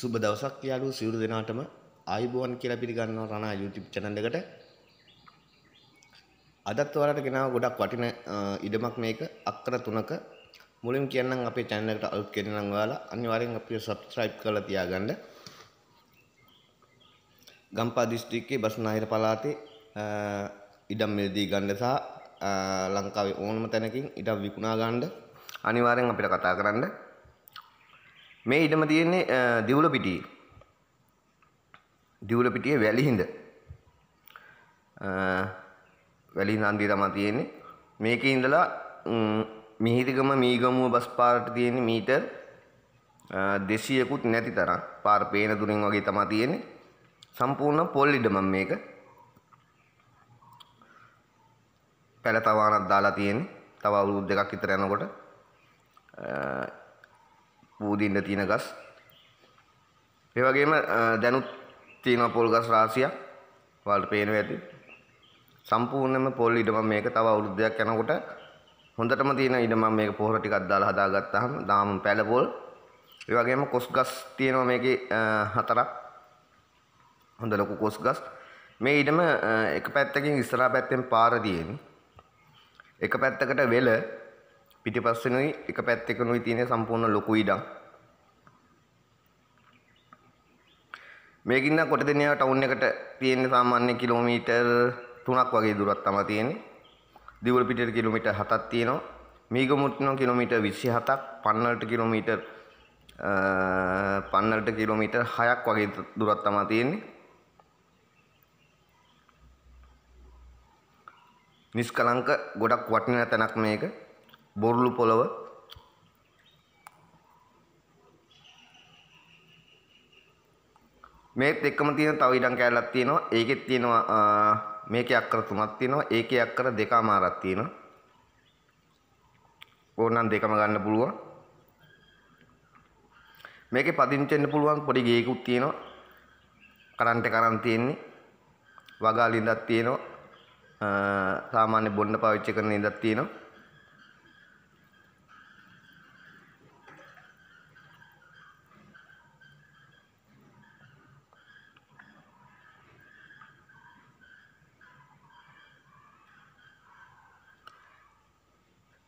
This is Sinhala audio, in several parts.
සුබ දවසක් යාළුවෝ සියලු දෙනාටම ආයුබෝවන් කියලා පිළිගන්නවා රණා YouTube channel එකට. අදත් ඔයාලට ගෙනාව ගොඩක් වටින ඉඩමක් මේක අක්කර 3ක. මුලින්ම කියන්නම් අපේ channel එකට අලුත් කෙනෙක් නම් ඔයාලා අනිවාර්යෙන් අපිව subscribe කරලා තියාගන්න. ගම්පා දිස්ත්‍රික්කයේ බස්නාහිර පළාතේ ඉඩම් මිලදී ගන්න සහ ලංකාවේ ඕනම තැනකින් ඉඩම් විකුණා ගන්න අනිවාර්යෙන් අපිට කතා කරන්න. මේ ඉඩම තියෙන්නේ දිවුල පිටියේ. දිවුල පිටියේ වැලිහිඳ. වැලිහිඳ අන්තිය තමයි තියෙන්නේ. මේකේ ඉඳලා මිහිරිගම මීගමුව බස් පාරට තියෙන්නේ මීටර් 200කුත් නැති තරම් පාර පේන දුරින් වගේ තමයි තියෙන්නේ. සම්පූර්ණ පොල් ඉඩමක් මේක. පැල තවානක් දාලා තියෙන්නේ. තව අවුරුදු දෙකක් විතර යනකොට පූදින්න තියෙන ගස්. ඒ වගේම දැනුත් තියෙන පොල් ගස් රාශියක් ඔයාලට පේනවා ඇති. සම්පූර්ණයෙන්ම පොල් ඉඩමක් මේක තව අවුරුද්දක් යනකොට හොඳටම තියෙන ඉඩමක් මේක පොහොර ටිකක් දාලා හදාගත්තාම දාම පැල පොල්. ඒ වගේම කොස් ගස් තියෙනවා මේකේ හතරක්. හොඳ ලොකු කොස් ගස්. මේ ඉඩම එක පැත්තකින් ඉස්සරහා පැත්තෙන් පාර තියෙන. එක පැත්තකට වෙල පිටිපස්සෙනුයි එක පැත්තකනුයි තියෙන සම්පූර්ණ ලොකු ඉඩම්. මේකින්න කොටදෙනියා ටවුන් එකට තියෙන සාමාන්‍ය කිලෝමීටර් 3ක් වගේ දුරක් තමයි තියෙන්නේ. දිවුල පිටියට කිලෝමීටර් 7ක් තියෙනවා. මීගමුත්න කිලෝමීටර් 27ක්, පන්නලට කිලෝමීටර් පන්නලට කිලෝමීටර් 6ක් වගේ දුරක් තමයි තියෙන්නේ. නිස්කලංක ගොඩක් වටිනා තැනක් මේක. බොරළු පොළව මේත් එක්කම තියෙන තව ඉඩම් කෑල්ලක් තියෙනවා ඒකෙත් තියෙනවා මේකේ අක්කර තුනක් තියෙනවා ඒකේ අක්කර දෙකම ආරක් තියෙනවා ඕනනම් දෙකම ගන්න පුළුවන් මේකේ පදිංචි වෙන්න පුළුවන් පොඩි ගේකුත් තියෙනවා කරන්ට් එක අරන් තියෙන්නේ වගාල ඉඳක් තියෙනවා සාමාන්‍ය බොන්න පාවිච්චි කරන ඉඳක් තියෙනවා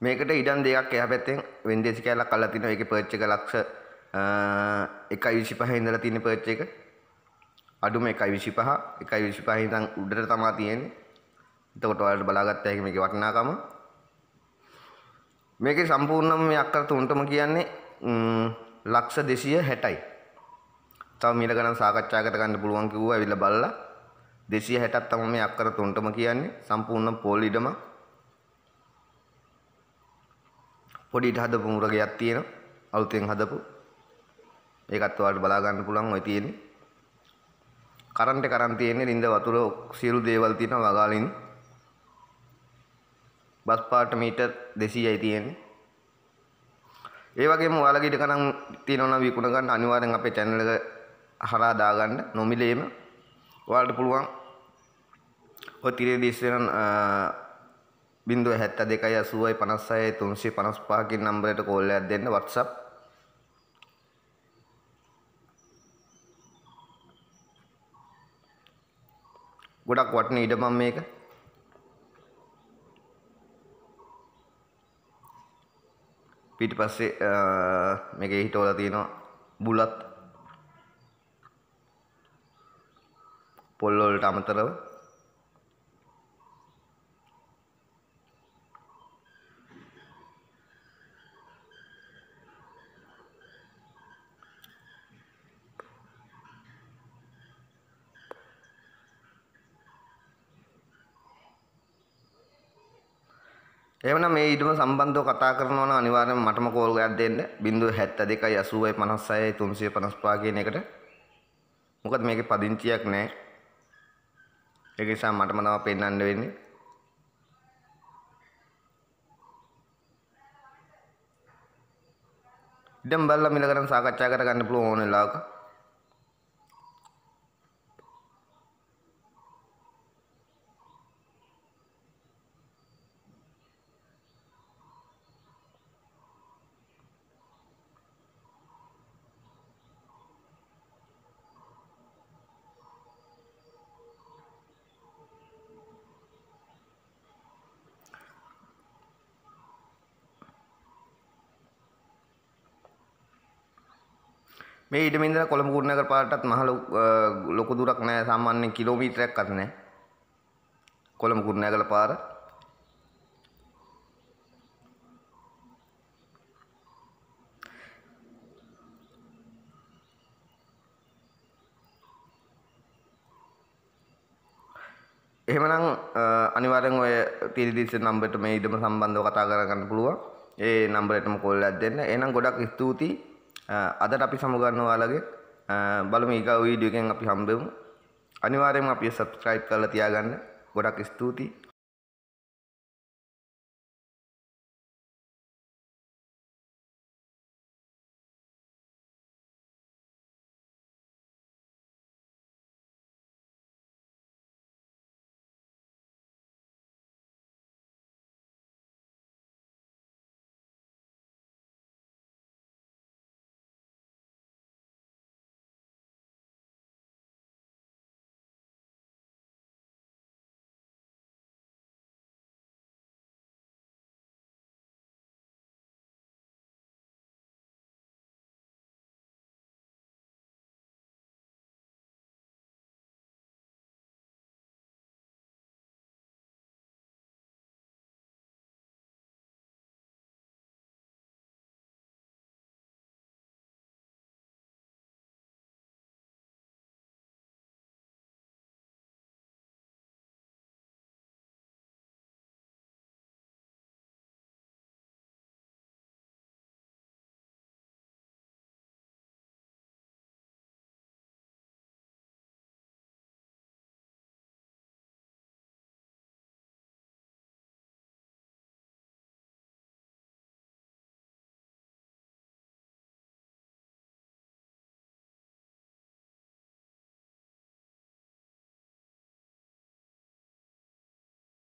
මේකට ඉඩම් දෙකක් එහා පැත්තෙන් වෙන්දේසි කැලක් කරලා තිනවා. ඒකේ පර්ච් එක ලක්ෂ 1.25 ඉඳලා තියෙන පර්ච් එක. අඩුම 1.25 1.25 ඉඳන් උඩට තමයි තියෙන්නේ. එතකොට ඔයාලට බලාගත්ත හැකි මේකේ වටිනාකම. මේකේ සම්පූර්ණම මේ අක්කර තුනටම කියන්නේ ලක්ෂ 260යි. තව මීට ගණන් සාකච්ඡා කර ගන්න පුළුවන් කිව්වා. ඇවිල්ලා බලලා 260ක් තමයි මේ අක්කර තුනටම කියන්නේ. සම්පූර්ණ පොල් ඉඩමක්. පොඩිට හදපු මුරගයක් තියෙනවා අලුතෙන් හදපු ඒකත් ඔයාලට බලා ගන්න පුළුවන් ඔය තියෙන්නේ කරන්ට් එක කරන් තියෙන්නේ ලින්ද වතුර සියලු දේවල් තියෙනවා වගාලින් බස් පාට මීටර් 200යි තියෙන්නේ ඒ වගේම ඔයාලගේ ඉඩ කඩම් තියෙනවා නම් විකුණ ගන්න අනිවාර්යෙන් අපේ channel එක හරහා දාගන්න නොමිලේම ඔයාලට පුළුවන් ඔය තිරේ දිස් වෙන බින්දුව හැත්ත දෙකයි ඇසුවයි පනස්සය තුන්සි පනස් පාකින් නම්බරයට කෝල්ලයක් දෙන්න වත්සප් ගොඩක් වටන ඉඩමම් මේක පිට පස්සේ මේක හිටෝල තියෙනවා බුලත් පොල්ලොල්ට අමතරව එහෙමනම් මේ ඊටම සම්බන්ධව කතා කරනවා නම් අනිවාර්යයෙන්ම මටම කෝල් එකක් දෙන්න 072 86 56 355 කියන එකට. මොකද මේකේ පදිංචියක් නැහැ. ඒක නිසා මටම තමයි පෙන්වන්න වෙන්නේ. ඉතින් බලලා මිලකරන් සාකච්ඡා කරගන්න පුළුවන් ඕනෙ ලාවක. මේ ඊට මෙන්දලා කොළඹ කුරුණෑගල පාරටත් මහ ලොකු දුරක් නෑ සාමාන්‍යයෙන් කිලෝමීටරයක්වත් නෑ. කොළඹ කුරුණෑගල පාර එහෙමනම් අනිවාර්යෙන් ඔය පිරිදිස්ස නම්බරට මේ ඉදම සම්බන්ධව කතා කරගන්න පුළුවන්. ඒ නම්බරේටම කෝල් එකක් දෙන්න. එහෙනම් ගොඩක් ස්තුතියි. අදට අපි සමුගන්න ඔයාලගේ බලමු ඊගා වීඩියෝ එකෙන් අපි හම්බෙමු අනිවාර්යයෙන්ම අපි සබ්ස්ක්‍රයිබ් කරලා තියාගන්න ගොඩක් ස්තුතියි